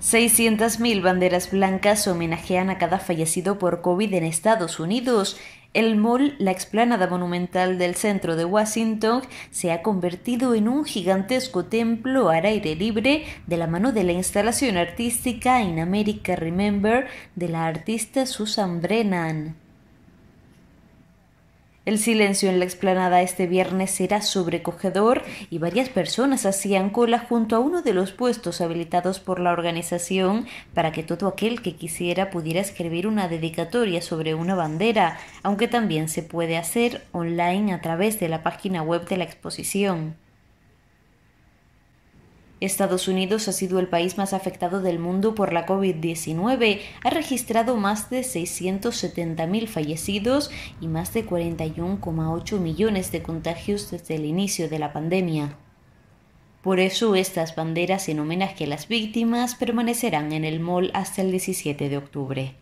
600.000 banderas blancas homenajean a cada fallecido por COVID en Estados Unidos. El mall, la explanada monumental del centro de Washington, se ha convertido en un gigantesco templo al aire libre de la mano de la instalación artística In America Remember de la artista Susan Brennan. El silencio en la explanada este viernes era sobrecogedor y varias personas hacían cola junto a uno de los puestos habilitados por la organización para que todo aquel que quisiera pudiera escribir una dedicatoria sobre una bandera, aunque también se puede hacer online a través de la página web de la exposición. Estados Unidos ha sido el país más afectado del mundo por la COVID-19. Ha registrado más de 670.000 fallecidos y más de 41,8 millones de contagios desde el inicio de la pandemia. Por eso estas banderas en homenaje a las víctimas permanecerán en el mall hasta el 17 de octubre.